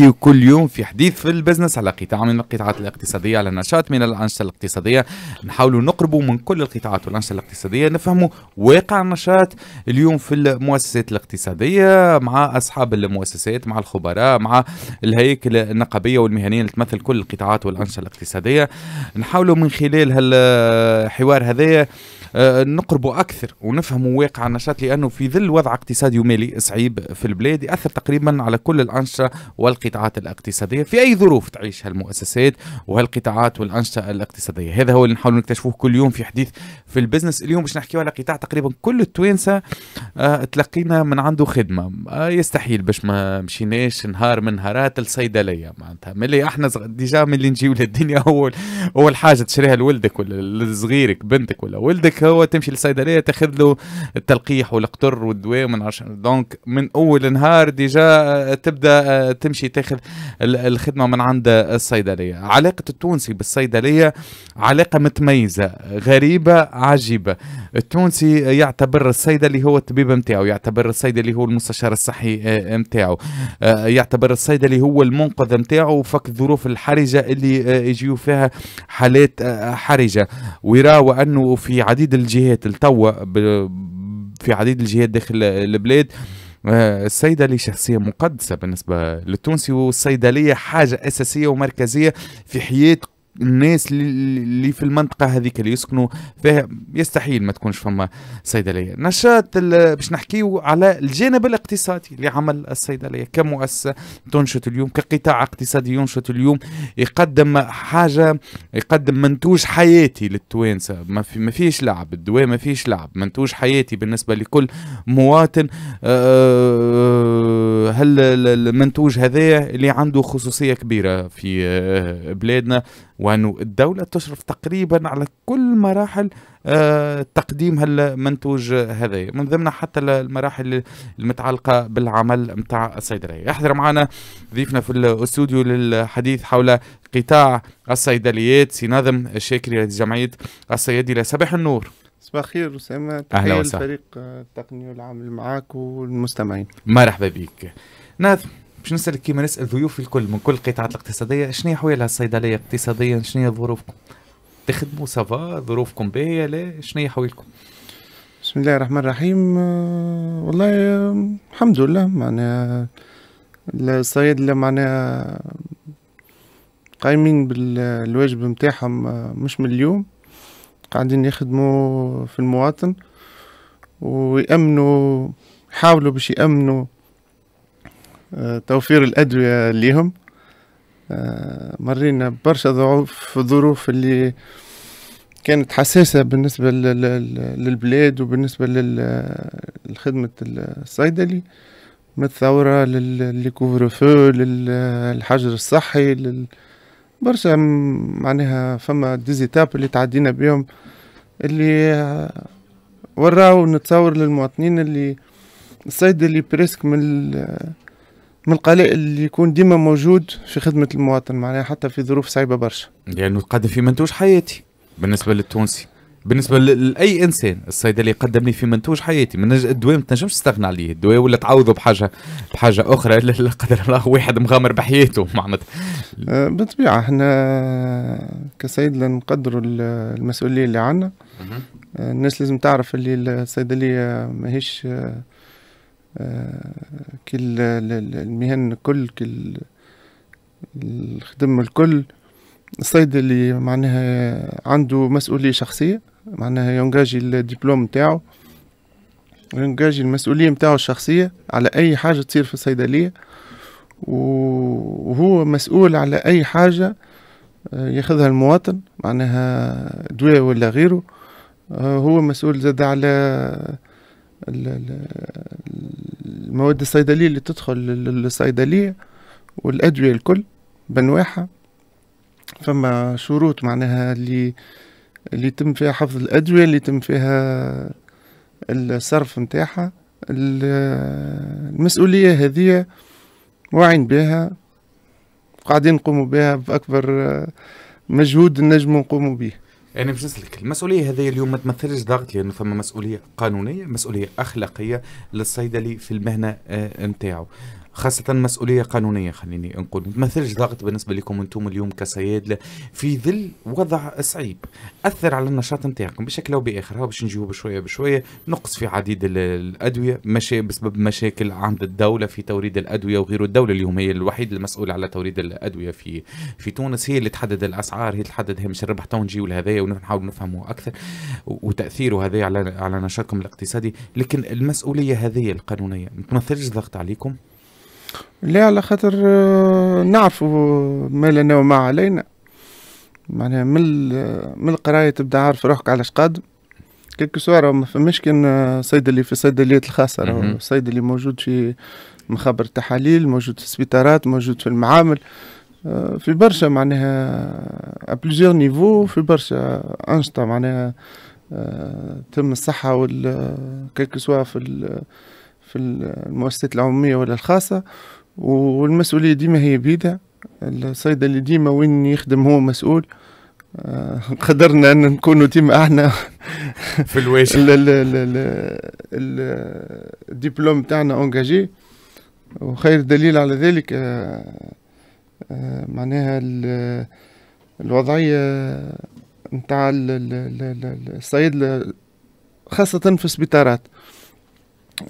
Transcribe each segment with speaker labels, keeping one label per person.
Speaker 1: نحكي كل يوم في حديث في البزنس على قطاع من القطاعات الاقتصادية على نشاط من الأنشطة الاقتصادية نحاولوا نقربوا من كل القطاعات والأنشطة الاقتصادية نفهموا واقع النشاط اليوم في المؤسسات الاقتصادية مع أصحاب المؤسسات مع الخبراء مع الهياكل النقابية والمهنية اللي تمثل كل القطاعات والأنشطة الاقتصادية نحاولوا من خلال هالحوار هذايا آه، نقربوا اكثر ونفهموا واقع النشاط لانه في ظل وضع اقتصادي ومالي صعيب في البلاد ياثر تقريبا على كل الانشطه والقطاعات الاقتصاديه في اي ظروف تعيش هالمؤسسات وهالقطاعات والانشطه الاقتصاديه هذا هو اللي نحاول نكتشفوه كل يوم في حديث في البزنس اليوم باش نحكيو على قطاع تقريبا كل التوانسه آه تلقينا من عنده خدمه آه يستحيل باش ما مشيناش نهار من نهارات الصيدليه معناتها ملي احنا ديجا ملي نجيو للدنيا هو اول حاجه تشريها لولدك ولا لصغيرك بنتك ولا ولدك هو تمشي للصيدليه تاخذ له التلقيح والقطر والدواء ومن عش... دونك من اول نهار ديجا آه، تبدا آه، تمشي تاخذ الخدمه من عند الصيدليه علاقه التونسي بالصيدليه علاقه متميزه غريبه عجيبه التونسي يعتبر الصيدلي هو الطبيب نتاعو يعتبر الصيدلي هو المستشار الصحي نتاعو آه، يعتبر الصيدلي هو المنقذ نتاعو فك الظروف الحرجه اللي يجيو فيها حالات حرجه ويرى وانه في عديد عديد الجهات التوا في عديد الجهات داخل البلاد آه، الصيدلي شخصية مقدسة بالنسبة للتونسي والصيدلية حاجة أساسية ومركزية في حياة الناس اللي في المنطقه هذيك اللي يسكنوا فيها يستحيل ما تكونش فما صيدليه نشاط باش نحكيو على الجانب الاقتصادي لعمل الصيدليه كمؤسسه تنشط اليوم كقطاع اقتصادي ينشط اليوم يقدم حاجه يقدم منتوج حياتي للتوانسه ما, في ما فيش لعب الدواء ما فيش لعب منتوج حياتي بالنسبه لكل مواطن أه، أه، هل المنتوج هذا اللي عنده خصوصيه كبيره في أه، بلادنا وأن الدولة تشرف تقريبا على كل مراحل آه، تقديم هالمنتوج هذا من ضمنها حتى المراحل المتعلقة بالعمل متاع الصيدلية يحضر معنا ضيفنا في الاستوديو للحديث حول قطاع الصيدليات سي ناظم الشاكري لجمعية الصيادلة صباح النور
Speaker 2: صباح الخير أسامة وسهلا الفريق التقني
Speaker 1: والعمل معاك والمستمعين مرحبا بك ناظم باش نسال كيما نسال ضيوف الكل من كل القطاعات الاقتصاديه شنو هي حوالها الصيدليه اقتصاديا شنو هي ظروفكم تخدموا سافا ظروفكم باهيه لا شنو هي حوالكم بسم الله الرحمن الرحيم
Speaker 2: آه، والله آه، الحمد لله معناها الصيادله معناها قايمين بالواجب نتاعهم آه، مش من اليوم قاعدين يخدموا في المواطن ويأمنوا يحاولوا باش يأمنوا آه، توفير الأدوية ليهم آه، مرينا برشا ضعوف ظروف اللي كانت حساسة بالنسبة للبلاد وبالنسبة للخدمة الصيدلي من الثورة للكوفر فو للحجر الصحي لل... برشا معناها فما ديزيتاب اللي تعدينا بيهم اللي وراو نتصور للمواطنين اللي الصيدلي بريسك من من القلائل اللي يكون ديما
Speaker 1: موجود في خدمة المواطن معناها حتى في ظروف صعيبة برشا لأنه يعني قدم في منتوج حياتي بالنسبة للتونسي بالنسبة لأي إنسان الصيدلي يقدم لي في منتوج حياتي من نج... الدواء ما تنجمش تستغنى عليه الدواء ولا تعوضه بحاجة بحاجة أخرى لا قدر الله واحد مغامر بحياته معناتها
Speaker 2: أه، بالطبيعة احنا كصيدلة نقدروا المسؤولية اللي عندنا أه، الناس لازم تعرف اللي الصيدلية ماهيش آه، كل المهن الكل كل الخدم الكل الصيد اللي معناها عنده مسؤولية شخصية معناها ينجاجي الدبلوم نتاعو ينجاجي المسؤولية نتاعو الشخصية على أي حاجة تصير في الصيدلية وهو مسؤول على أي حاجة آه، ياخذها المواطن معناها دواء ولا غيره آه، هو مسؤول زاد على المواد الصيدلية اللي تدخل للصيدلية والأدوية الكل بنواحها فما شروط معناها اللي اللي يتم فيها حفظ الأدوية اللي يتم فيها الصرف متاعها المسؤولية هذه واعين بها قاعدين نقوموا بها بأكبر مجهود نجم نقوموا به
Speaker 1: انا باش نسلك المسؤوليه هذه اليوم ما تمثلش ضغط لانه فما مسؤوليه قانونيه مسؤوليه اخلاقيه للصيدلي في المهنه آه، نتاعو خاصة مسؤولية قانونية خليني نقول ما مثلش ضغط بالنسبة لكم أنتم اليوم كصيادلة في ظل وضع صعيب أثر على النشاط نتاعكم بشكل أو بآخر باش نجيو بشوية بشوية نقص في عديد الأدوية مشي بسبب مشاكل عند الدولة في توريد الأدوية وغيره الدولة اليوم هي الوحيد المسؤول على توريد الأدوية في في تونس هي اللي تحدد الأسعار هي اللي تحدد هامش الربح تو نجيو لهذايا ونحاول نفهمه أكثر وتأثيره هذايا على على نشاطكم الاقتصادي لكن المسؤولية هذه القانونية ما تمثلش ضغط عليكم
Speaker 2: لا على خاطر آه، نعرفوا ما لنا وما علينا معناها من من القرايه تبدا عارف روحك على شقاد كيك سوا ما فماش كان آه، صيدلي في الصيدليات الخاصه راهو الصيدلي موجود في مخابر التحاليل موجود في السبيطارات موجود في المعامل آه، في برشا معناها بليزيور نيفو في برشا انشطه معناها تم الصحه وال كيك سوا في في المؤسسات العموميه ولا الخاصه والمسؤوليه ديما هي بيده الصيدلي اللي ديما وين يخدم هو مسؤول آه، قدرنا ان نكونوا ديما احنا في الواجهه الدبلوم تاعنا اونجاجي وخير دليل على ذلك آه، آه، معناها الوضعيه نتاع الصيدله خاصه في السبيطارات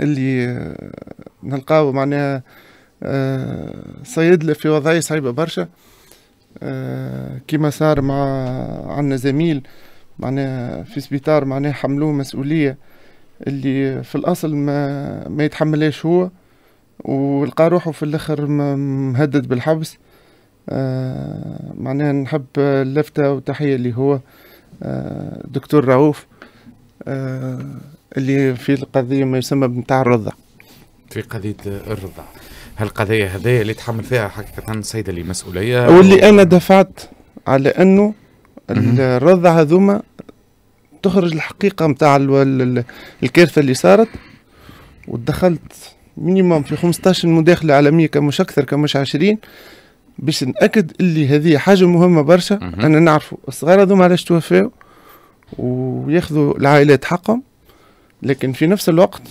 Speaker 2: اللي نلقاو معناها صيدلة آه، في وضعية صعيبة برشا آه، كما صار مع عنا زميل معناها في سبيطار معناها حملوه مسؤولية اللي في الأصل ما, ما يتحملهاش هو ولقى روحه في الآخر مهدد بالحبس آه، معناها نحب اللفتة وتحية اللي هو دكتور رؤوف اللي في القضية ما يسمى بنتاع الرضا
Speaker 1: في قضيه الرضع هالقضيه هذه اللي تحمل فيها حقيقه اللي مسؤوليه واللي و...
Speaker 2: انا دفعت على انه الرضع هذوما تخرج الحقيقه نتاع الكارثه اللي صارت ودخلت مينيموم في 15 مداخله عالميه كمش اكثر كمش 20 باش ناكد اللي هذه حاجه مهمه برشا انا نعرفوا الصغار هذوما علاش توفاو وياخذوا العائلات حقهم لكن في نفس الوقت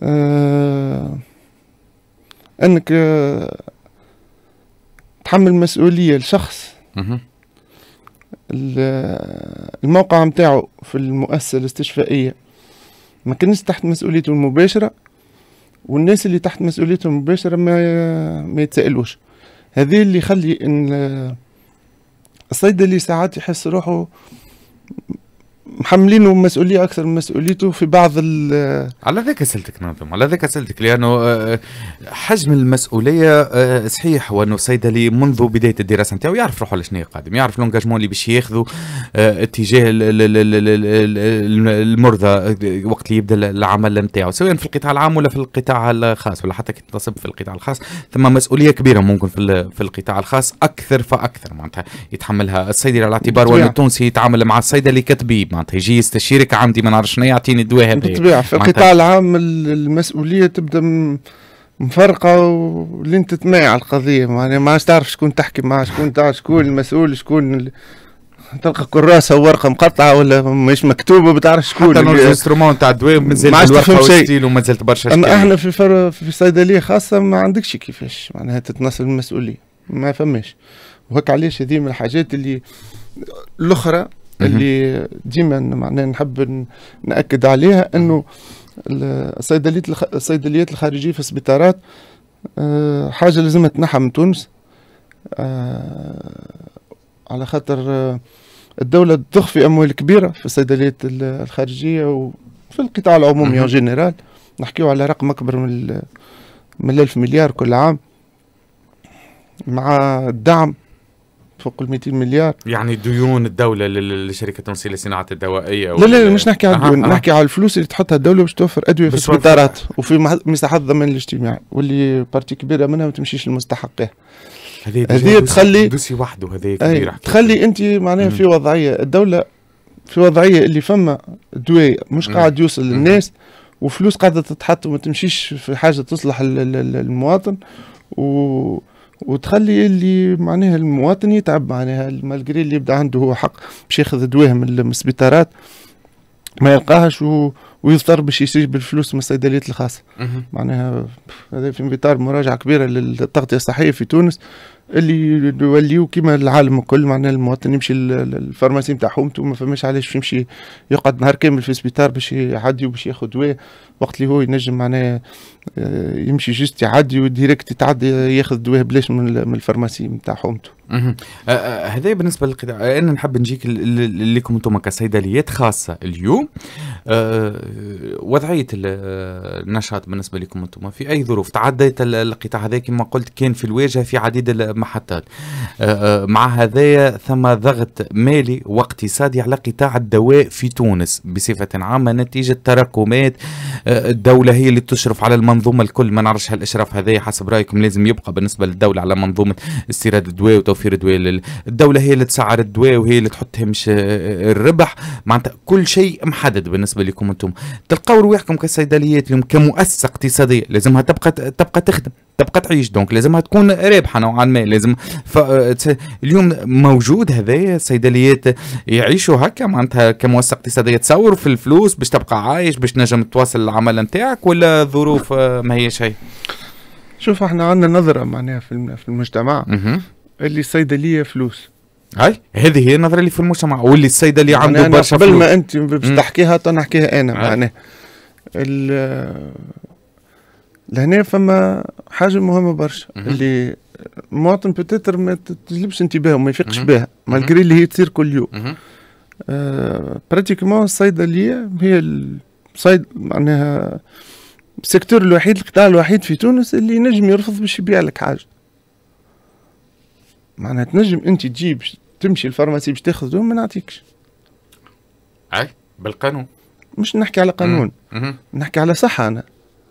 Speaker 2: آه، انك آه، تحمل مسؤوليه لشخص آه، الموقع نتاعو في المؤسسه الاستشفائيه ما كانش تحت مسؤوليته المباشره والناس اللي تحت مسؤوليته المباشره ما ما يتسالوش هذه اللي يخلي ان الصيدلي ساعات يحس روحه محملينه مسؤولية أكثر من مسؤوليته في بعض ال
Speaker 1: على ذاك سألتك ناظم على ذاك سألتك لأنه آه، آه، حجم المسؤولية آه، صحيح وأنه أنه الصيدلي منذ بداية الدراسة نتاعو يعرف روحه لشنو قادم يعرف لونجاجمون اللي باش ياخذه اتجاه المرضى وقت اللي يبدا العمل نتاعو سواء في القطاع العام ولا في القطاع الخاص ولا حتى كي تنصب في القطاع الخاص ثم مسؤولية كبيرة ممكن في في القطاع الخاص أكثر فأكثر معناتها يتحملها الصيدلي على اعتبار أنه التونسي يتعامل مع الصيدلي كطبيب معناتها يجي يستشيرك عمدي ما نعرف شنو يعطيني الدواء هذا بالطبيعه في القطاع
Speaker 2: العام المسؤوليه تبدا مفرقه ولين تماع القضيه يعني ما عادش تعرف شكون تحكي مع شكون تاع شكون المسؤول شكون اللي... تلقى كراسه ورقة مقطعه ولا مش مكتوبه بتعرف شكون حتى الانسترومون تاع الدواء مازال ما تفهم شيء وما
Speaker 1: زالت برشا اما احنا
Speaker 2: في فر... في صيدليه خاصه ما عندكش كيفاش معناها تتنصب المسؤوليه ما فماش وهك علاش هذه من الحاجات اللي الاخرى اللي ديما معناها نحب ناكد عليها انه الصيدليات الصيدليات الخارجيه في السبيطارات آه، حاجه لازم تنحى من تونس آه، على خاطر آه، الدولة تخفي أموال كبيرة في الصيدليات الخارجية وفي القطاع العمومي اون جينيرال نحكيو على رقم أكبر من من 1000 مليار كل عام مع الدعم فوق ال 200 مليار
Speaker 1: يعني ديون الدوله للشركه التونسيه للصناعات الدوائيه لا لا مش نحكي على الديون نحكي
Speaker 2: على الفلوس اللي تحطها الدوله باش توفر ادويه في السبيطارات وفي مساحات الضمان الاجتماعي واللي بارتي كبيره منها ما تمشيش لمستحقها
Speaker 1: هذه تخلي دوسي وحده هذه كبيره
Speaker 2: تخلي انت معناها في وضعيه الدوله في وضعيه اللي فما دواء مش قاعد يوصل للناس وفلوس قاعده تتحط وما تمشيش في حاجه تصلح المواطن و وتخلي اللي معناها المواطن يتعب معناها المالجري اللي يبدا عنده هو حق باش ياخذ دواه من السبيطارات ما يلقاهاش و... ويضطر باش يجيب بالفلوس من الصيدليات الخاصه معناها هذا في اطار مراجعه كبيره للتغطيه الصحيه في تونس اللي يوليو كيما العالم الكل معناها المواطن يمشي للفارماسي نتاع حومته ما فماش علاش يمشي يقعد نهار كامل في السبيطار باش يعدي وباش ياخذ دواء وقت اللي هو ينجم معناها آه، يمشي جست يعدي وديريكت يتعدي ياخذ دواء بلاش من الفرماسي الفارماسي نتاع حومته.
Speaker 1: آه، آه، هذا بالنسبه للقطاع انا نحب نجيك لكم انتم كصيدليات خاصه اليوم وضعيه النشاط بالنسبه لكم انتم في اي ظروف تعديت القطاع هذا كما قلت كان في الواجهه في عديد المحطات مع هذايا ثم ضغط مالي واقتصادي على قطاع الدواء في تونس بصفه عامه نتيجه تراكمات الدولة هي اللي تشرف على المنظومة الكل ما نعرفش هالإشراف هذا حسب رأيكم لازم يبقى بالنسبة للدولة على منظومة استيراد الدواء وتوفير الدواء الدولة هي اللي تسعر الدواء وهي اللي تحط همش الربح معناتها كل شيء محدد بالنسبة لكم أنتم تلقاو رواحكم كصيدليات اليوم كمؤسسة اقتصادية لازمها تبقى تبقى تخدم تبقى تعيش دونك لازمها تكون رابحه نوعا ما لازم ف... اليوم موجود هذايا الصيدليات يعيشوا هكا معناتها كمؤسسه اقتصاديه تصور في الفلوس باش تبقى عايش باش نجم تواصل العمل نتاعك ولا الظروف آه، ما هي شيء شوف احنا عندنا نظرة معناها في في المجتمع اللي الصيدلية فلوس هاي هذه هي النظرة اللي في المجتمع واللي الصيدلي عنده برشا قبل ما انت باش
Speaker 2: تحكيها نحكيها انا معناها لهنا فما حاجة مهمة برشا اللي مواطن بتتر ما تجلبش انتباهه وما يفيقش بها مالجري اللي هي تصير كل يوم براتيكمون آه، الصيدلية هي صيد معناها السيكتور الوحيد القطاع الوحيد في تونس اللي نجم يرفض باش يبيع لك حاجه معناها تنجم انت تجيب تمشي الفارماسي باش تاخذ ما نعطيكش
Speaker 1: اي بالقانون
Speaker 2: مش نحكي على قانون مم. نحكي على صحه انا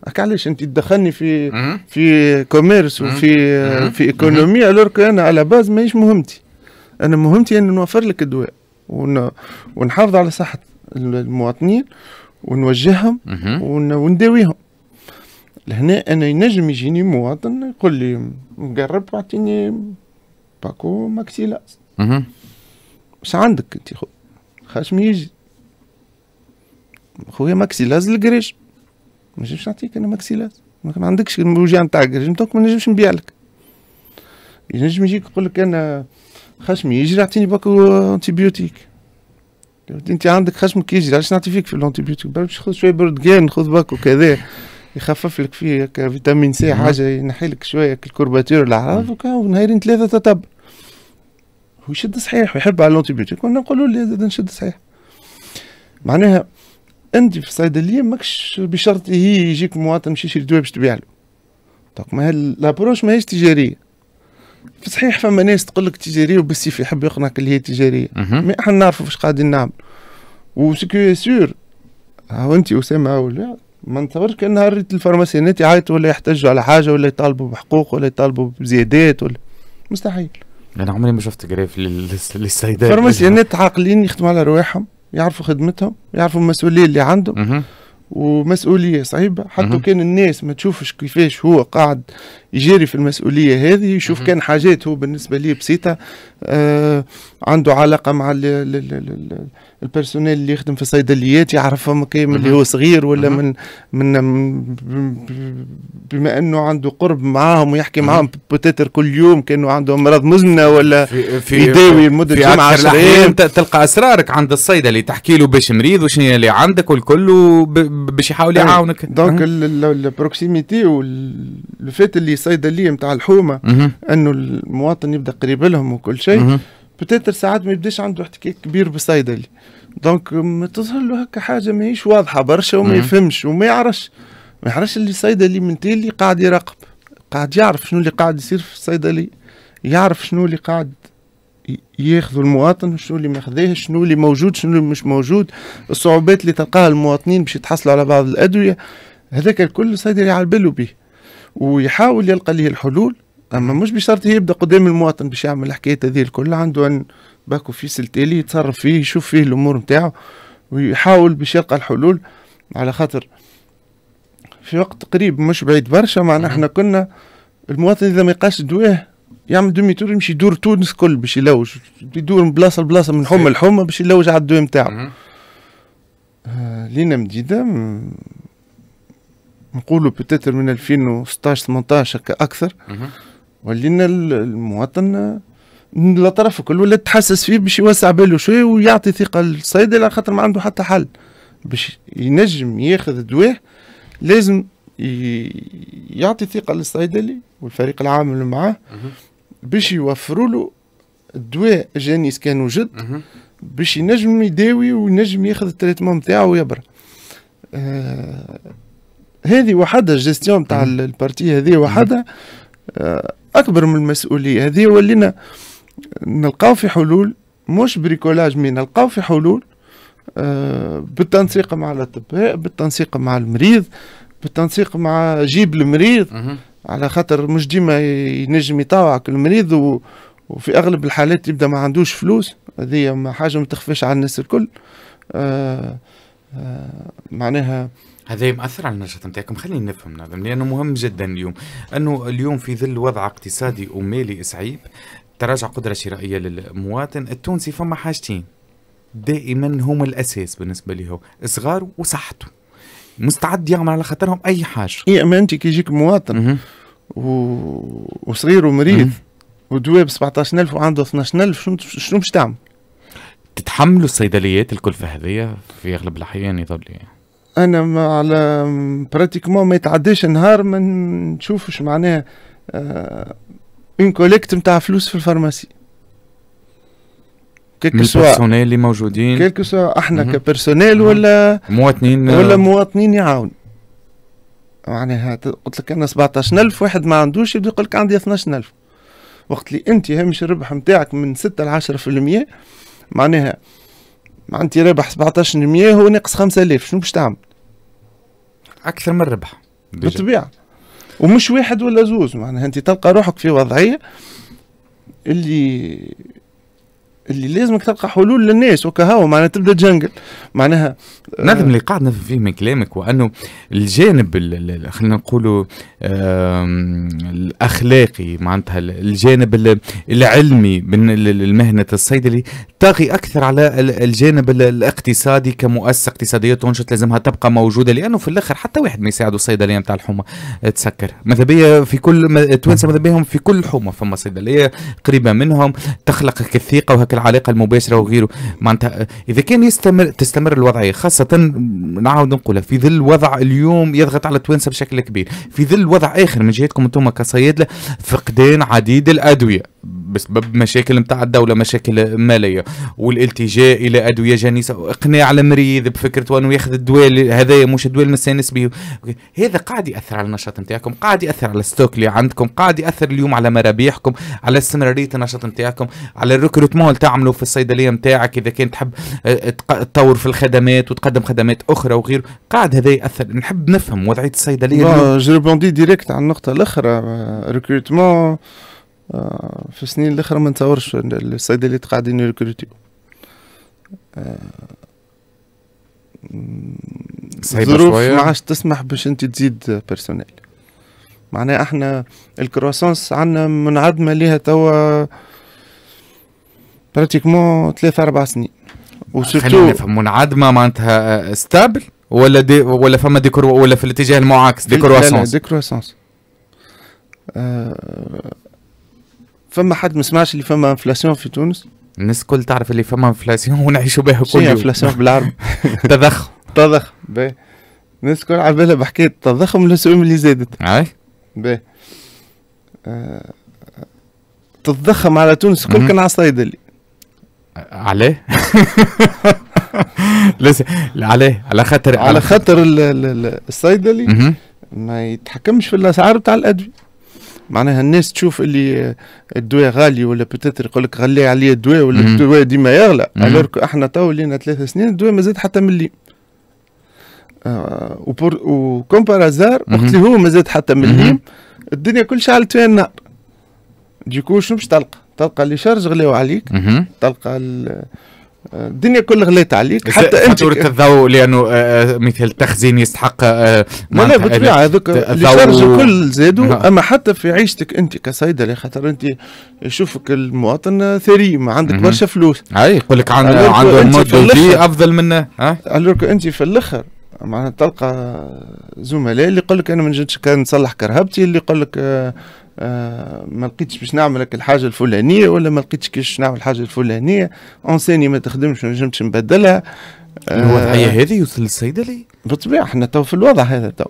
Speaker 2: هكا علاش انت تدخلني في مم. في كوميرس وفي مم. في ايكونومي الورك انا على باز ماهيش مهمتي انا مهمتي ان نوفر لك الدواء ون... ونحافظ على صحه المواطنين ونوجههم ونداويهم لهنا انا ينجم يجيني مواطن يقول لي قرب اعطيني باكو ماكسيلاز اها عندك انت خو خاش يجي خويا ماكسيلاز القريش ما نجمش نعطيك انا ماكسيلاز ما عندكش الوجع نتاع القريش ما نجمش نبيع لك ينجم يجيك يقول لك انا خشمي يجري اعطيني باكو انتيبيوتيك انت عندك خشمك يجي علاش نعطي فيك في الانتيبيوتيك باش خذ شويه بردقان خذ باكو كذا يخفف لك فيه فيتامين سي حاجه ينحي لك شويه الكرباتير الاعراض ونهارين ثلاثه تطب ويشد صحيح ويحب على الانتيبيوتيك وانا نقولوا له هذا نشد صحيح معناها انت في الصيدليه ماكش بشرط هي يجيك مواطن مشي يشري دواء باش تبيع له دونك ما لابروش ماهيش تجاريه صحيح فما ناس تقول لك تجاريه وبالسيف يحب يقنعك اللي هي تجاريه مي احنا نعرفوا واش قاعدين نعمل وسكو سور هاو انت اسامه ولا ما نتصورش كان نهار الفارماسيانات يعيطوا ولا يحتجوا على حاجه ولا يطالبوا بحقوق ولا يطالبوا بزيادات ولا
Speaker 1: مستحيل انا عمري ما شفت جراف للسيدات الفارماسيانات
Speaker 2: عاقلين يخدموا على رواحهم يعرفوا خدمتهم يعرفوا المسؤوليه اللي عندهم ومسؤوليه صعيبه حتى كان الناس ما تشوفش كيفاش هو قاعد يجري في المسؤوليه هذه يشوف كان حاجات هو بالنسبه ليه بسيطه آه عنده علاقه مع البرسونيل اللي يخدم في الصيدليات يعرفهم من اللي هو صغير ولا من من بما انه عنده قرب معاهم ويحكي معاهم بوتيتر كل يوم كانه عندهم مرض مزمن ولا في في يداوي لمده جمعه 10
Speaker 1: تلقى اسرارك عند الصيدلي تحكي له باش مريض وشنو اللي عندك والكل باش يحاول إيه، يعاونك دونك
Speaker 2: البروكسيميتي والفات اللي صيدليه نتاع الحومه انه المواطن يبدا قريب لهم وكل شيء بتاتر ساعات ما يبداش عنده احتكاك كبير بالصيدلي دونك ما تظهر له هكا حاجه ماهيش واضحه برشا وما يفهمش وما يعرفش ما يعرفش اللي صيدلي من تالي قاعد يراقب قاعد يعرف شنو اللي قاعد يصير في الصيدليه يعرف شنو اللي قاعد ياخذوا المواطن شنو اللي ماخذاه شنو اللي موجود شنو اللي مش موجود الصعوبات اللي تلقاها المواطنين باش يتحصلوا على بعض الادويه هذاك الكل صدر على بالو به ويحاول يلقى ليه الحلول اما مش بشرط يبدا قدام المواطن باش يعمل الحكايه هذه الكل عنده ان باكو في سلتيلي يتصرف فيه يشوف فيه الامور نتاعو ويحاول باش يلقى الحلول على خاطر في وقت قريب مش بعيد برشا معنا نعم. احنا كنا المواطن اذا ما يلقاش دواه يعمل دومي تور يمشي يدور تونس كل باش يلوج يدور من بلاصه لبلاصه من حمى إيه. لحمى باش يلوج على الدوام نتاعو آه، لينا مديده نقولوا بتاتر من 2016 18 هكا اكثر ولينا المواطن الاطراف الكل ولا تحسس فيه باش يوسع باله شويه ويعطي ثقه للصيدلي على خاطر ما عنده حتى حل باش ينجم ياخذ دواه لازم يعطي ثقه للصيدلي والفريق العام اللي معاه باش يوفروا له الدواء جانيس سكان وجد باش ينجم يداوي وينجم ياخذ التريتمون نتاعو ويبرى آه هذه وحدها الجستيون تاع البارتي هذه وحدها آه اكبر من المسؤوليه هذه ولينا نلقاو في حلول مش بريكولاج مي نلقاو في حلول آه بالتنسيق مع الاطباء بالتنسيق مع المريض بالتنسيق مع جيب المريض على خاطر مش ديما ينجم يطاوعك المريض و... وفي اغلب الحالات يبدا ما عندوش فلوس هذه حاجه ما تخفاش على الناس الكل آآ آه، آآ آه، معناها
Speaker 1: هذا مأثر على النشاط نتاعكم خلينا نفهم هذا لأنه مهم جدا اليوم أنه اليوم في ظل وضع اقتصادي ومالي صعيب تراجع قدرة شرائية للمواطن التونسي فما حاجتين دائما هما الأساس بالنسبة له صغاره وصحته مستعد يعمل على خاطرهم اي حاجه اي اما انت كي يجيك مواطن و... وصغير ومريض
Speaker 2: ودواء ب 17000 وعنده 12000 شنو شنو باش تعمل؟
Speaker 1: تتحملوا الصيدليات الكلفه هذيا في اغلب الاحيان يظل
Speaker 2: انا ما على براتيكمون ما يتعداش نهار ما نشوفش معناها اون كوليكت نتاع فلوس في الفارماسي
Speaker 1: كيلكو سوا البيرسونيل اللي موجودين كيلكو سوا احنا
Speaker 2: كبيرسونيل ولا
Speaker 1: مواطنين ولا
Speaker 2: مواطنين يعاون معناها قلت لك انا 17000 واحد ما عندوش يبدا يقول لك عندي 12000 وقت اللي انت هامش الربح نتاعك من 6 ل 10% معناها انت رابح 17% هو ناقص 5000 شنو باش تعمل؟ اكثر من الربح بالطبيعه ومش واحد ولا زوز معناها انت تلقى روحك في وضعيه اللي اللي لازمك تلقى حلول للناس وكهو معناها تبدا
Speaker 1: جنجل معناها نظم اللي قاعد نفهم فيه من كلامك وانه الجانب خلينا نقولوا الاخلاقي معناتها الجانب العلمي من المهنه الصيدلي طاغي اكثر على الجانب الاقتصادي كمؤسسه اقتصاديه تنشط لازمها تبقى موجوده لانه في الاخر حتى واحد ما يساعده الصيدليه نتاع الحومه آه، تسكر ماذا بيا في كل التوانسه ماذا بيهم في كل حومه فما صيدليه قريبه منهم تخلق الثقه وهكذا العلاقه المباشره وغيره معناتها اذا كان يستمر تستمر الوضعيه خاصه نعاود نقولها في ظل وضع اليوم يضغط على التوانسه بشكل كبير في ظل وضع اخر من جهتكم انتم كصيادله فقدان عديد الادويه بسبب مشاكل نتاع الدوله مشاكل ماليه والالتجاء الى ادويه جنيسه واقناع المريض بفكره انه ياخذ الدواء هذايا مش الدواء المستانس به هذا قاعد ياثر على النشاط نتاعكم قاعد ياثر على الستوك اللي عندكم قاعد ياثر اليوم على مرابيحكم على استمراريه النشاط نتاعكم على الريكروتمون اللي تعملوا في الصيدليه نتاعك اذا كنت تحب آه، تطور في الخدمات وتقدم خدمات اخرى وغيره قاعد هذا ياثر نحب نفهم وضعيه الصيدليه جو
Speaker 2: ديريكت على النقطه الاخرى ريكروتمون آه، في السنين الاخرى ما نتصورش الصيدليات قاعدين يركروتيو آه،
Speaker 1: صعيبه شويه ما عادش
Speaker 2: تسمح باش انت تزيد بيرسونيل معناها احنا الكروسونس عندنا منعدمه ليها توا براتيكمون ثلاث اربع سنين
Speaker 1: وسيرتو خلينا نفهم منعدمه معناتها ستابل آه، ولا دي ولا فما ديكور ولا في الاتجاه المعاكس ديكروسونس
Speaker 2: ديكروسونس فما حد ما سمعش اللي فما انفلاسيون في تونس الناس الكل تعرف اللي فما انفلاسيون ونعيشوا بها كل يوم انفلاسيون بالعربي تضخم تضخم باهي الناس الكل على بالها بحكايه التضخم الاسهم اللي زادت اي باهي تضخم تتضخم على تونس كل كان على الصيدلي عليه لسه عليه على خاطر على خاطر الصيدلي ما يتحكمش في الاسعار بتاع الادويه معناها الناس تشوف اللي الدواء غالي ولا بتتر يقول لك غلي عليه الدواء ولا الدواء ديما يغلى الورك احنا تو لينا ثلاث سنين الدواء ما زاد حتى ملي آه وبور وكومبارازار وقت اللي هو ما زاد حتى ملي الدنيا كل شعلت فيها النار ديكو شنو باش تلقى تلقى اللي شارج غلاو عليك تلقى الدنيا كلها غليت
Speaker 1: عليك حتى انت فاتوره الضوء لانه آه، آه، مثل التخزين يستحق ما آه، لا بالطبيعه هذوك اللي كل زادوا نعم. اما حتى في عيشتك انت كصيدلي خاطر انت
Speaker 2: يشوفك المواطن ثري ما عندك برشا فلوس اي يقول لك عنده عنده المده افضل منه الوغ انت في الاخر معناها تلقى زملاء اللي يقول لك انا ما نجمش كان نصلح كرهبتي اللي يقول لك آه ما لقيتش باش نعمل لك الحاجه الفلانيه ولا ما لقيتش كيفاش نعمل الحاجه الفلانيه اونساني ما تخدمش ما نجمتش نبدلها الوضعيه آه هذه يوصل للصيدلي بالطبيعه احنا تو في الوضع هذا تو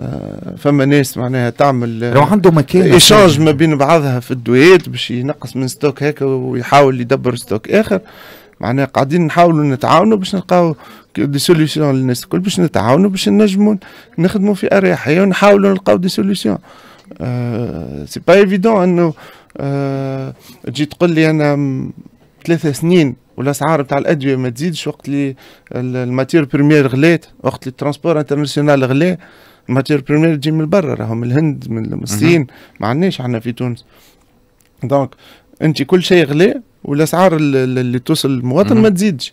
Speaker 2: آه فما ناس معناها تعمل لو آه، عنده مكان ايشانج ما بين بعضها في الدويات باش ينقص من ستوك هكا ويحاول يدبر ستوك اخر معناها قاعدين نحاولوا نتعاونوا باش نلقاو دي سوليسيون للناس الكل باش نتعاونوا باش نجموا نخدموا في اريحيه ونحاولوا نلقاو دي سوليسيون سي با ايفيدون انه تجي تقول لي انا ثلاثة سنين والاسعار نتاع الادويه ما تزيدش وقت اللي الماتير بريمير غلات وقت اللي الترانسبور انترناسيونال غلا الماتير بريمير تجي من برا راهو من الهند من الصين ما عندناش عندنا في تونس دونك انت كل شيء غلا والاسعار اللي توصل للمواطن ما تزيدش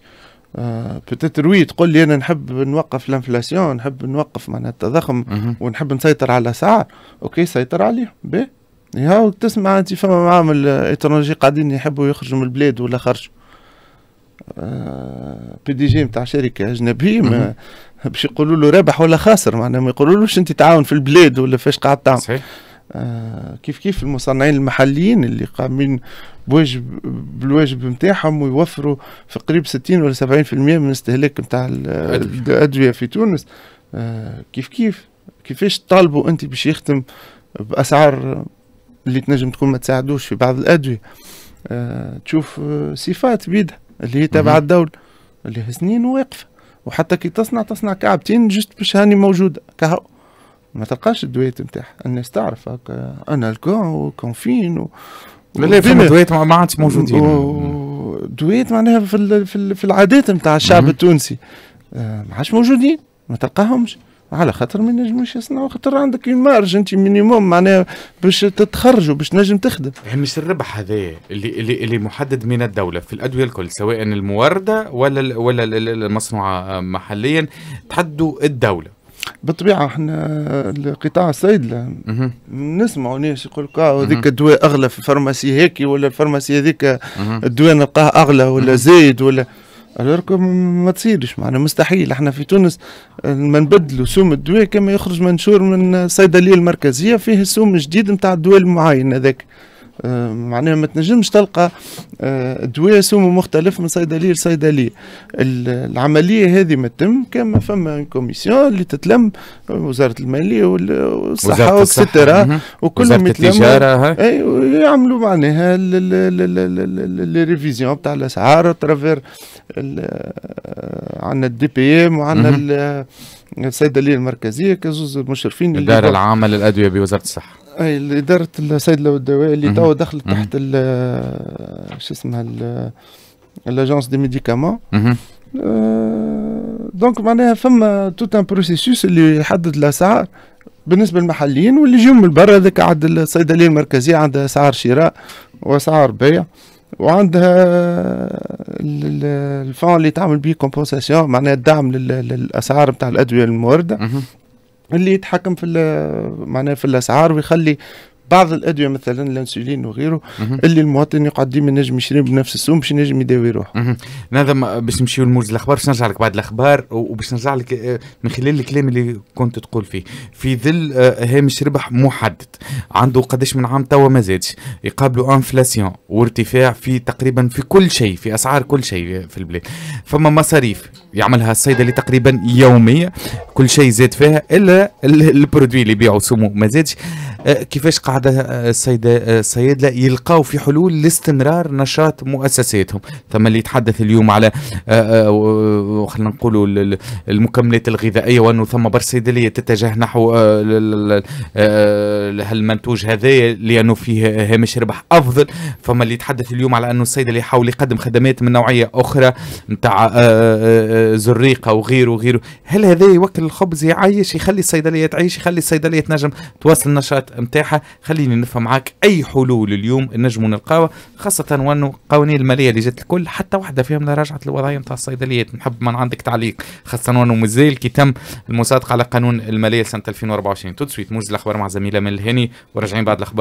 Speaker 2: آه وي تقول لي انا نحب نوقف الانفلاسيون نحب نوقف معناها التضخم ونحب نسيطر على الاسعار اوكي سيطر عليه باهي هاو تسمع انت فما معامل اترونجي قاعدين يحبوا يخرجوا من البلاد ولا خرجوا بي دي جي نتاع شركه اجنبيه باش يقولوا له رابح ولا خاسر معناها ما يقولولوش انت تعاون في البلاد ولا فاش قاعد تعمل صحيح آه، كيف كيف المصنعين المحليين اللي قامين بواجب بالواجب نتاعهم ويوفروا في قريب 60 ولا 70% من الاستهلاك نتاع الادويه في تونس آه، كيف كيف كيفاش تطالبوا انت باش يخدم باسعار اللي تنجم تكون ما تساعدوش في بعض الادويه آه، تشوف صفات بيدها اللي هي تبع الدوله اللي سنين واقفه وحتى كي تصنع تصنع كعبتين جست باش هاني موجوده كهو ما تلقاش الدويت نتاعها الناس تعرف هكا انا الكوع وكونفين و... لا لا فما دويت ما عادش موجودين و... دويت معناها في في, في العادات نتاع الشعب التونسي آه، ما عادش موجودين ما تلقاهمش على خاطر ما ينجموش يصنعوا خاطر عندك اون مارج انت مينيموم معناها باش تتخرج وباش تنجم تخدم. يعني مش الربح
Speaker 1: هذا اللي اللي اللي محدد من الدوله في الادويه الكل سواء المورده ولا ولا المصنوعه آه، محليا تحدوا الدوله.
Speaker 2: بالطبيعه احنا القطاع الصيدله نسمعوا ناس يقول لك آه، هذيك الدواء
Speaker 1: اغلى في الفارماسي
Speaker 2: هيك ولا الفارماسي هذيك الدواء نلقاه اغلى ولا زايد ولا الوركم ما تصيرش معنا مستحيل احنا في تونس آه، ما نبدلوا سوم الدواء كما يخرج منشور من الصيدليه المركزيه فيه السوم الجديد نتاع الدواء المعين هذاك آه، معناها ما تنجمش تلقى آه، دواء سم مختلف من صيدليه لصيدليه العمليه هذه ما تتم كما فما كوميسيون اللي تتلم وزاره الماليه والصحه والسترا وكلهم التجاره ويعملوا معناها لي ريفيزيون بتاع الاسعار ترافير عندنا الدي بي ام وعندنا الصيدليه المركزيه كزوز المشرفين الدار
Speaker 1: العامه للادويه بوزاره الصحه
Speaker 2: اي الإدارة الصيدله والدواء اللي توا دخلت تحت شو اسمها لاجونس دي ميديكامون آه، دونك معناها فما توت ان بروسيسوس اللي يحدد الاسعار بالنسبه للمحليين واللي يجيو من برا هذاك عند الصيدليه المركزيه عندها اسعار شراء واسعار بيع وعندها الفون اللي تعمل به كومبونساسيون معناها الدعم للاسعار نتاع الادويه المورده اللي يتحكم في معناها في الاسعار ويخلي بعض الادويه مثلا الانسولين وغيره
Speaker 1: اللي المواطن يقعد ديما ينجم يشري بنفس السوم باش ينجم يداوي روحه. هذا باش نمشيو لموز الاخبار باش نرجع لك بعد الاخبار وباش نرجع لك آه، من خلال الكلام اللي كنت تقول فيه في ظل آه، هامش ربح محدد عنده قداش من عام توا ما زادش يقابلوا انفلاسيون وارتفاع في تقريبا في كل شيء في اسعار كل شيء في البلاد فما مصاريف يعملها الصيدلي تقريبا يوميا كل شيء زاد فيها الا البرودوي اللي يبيعوا سمو ما زادش أه، كيفاش قاعده أه، السيده أه، السيدله يلقاو في حلول لاستمرار نشاط مؤسساتهم ثم اللي يتحدث اليوم على خلينا نقولوا المكملات الغذائيه وانه ثم برسيدلية صيدليه تتجه نحو المنتوج هذايا لانه فيه هامش ربح افضل فما اللي يتحدث اليوم على انه اللي يحاول يقدم خدمات من نوعيه اخرى نتاع زريقه وغيره وغيره هل هذا يوكل الخبز يعيش يخلي الصيدليه تعيش يخلي الصيدليه تنجم تواصل نشاط نتاعها خليني نفهم معاك اي حلول اليوم نجم نلقاوها خاصه وانه قوانين الماليه اللي جات الكل حتى واحده فيهم لا راجعت للوضعيه نتاع الصيدليات نحب من عندك تعليق خاصه وانه مازال كي تم المصادقه على قانون الماليه سنه 2024 تو سويت موز الاخبار مع زميله من الهني وراجعين بعد الاخبار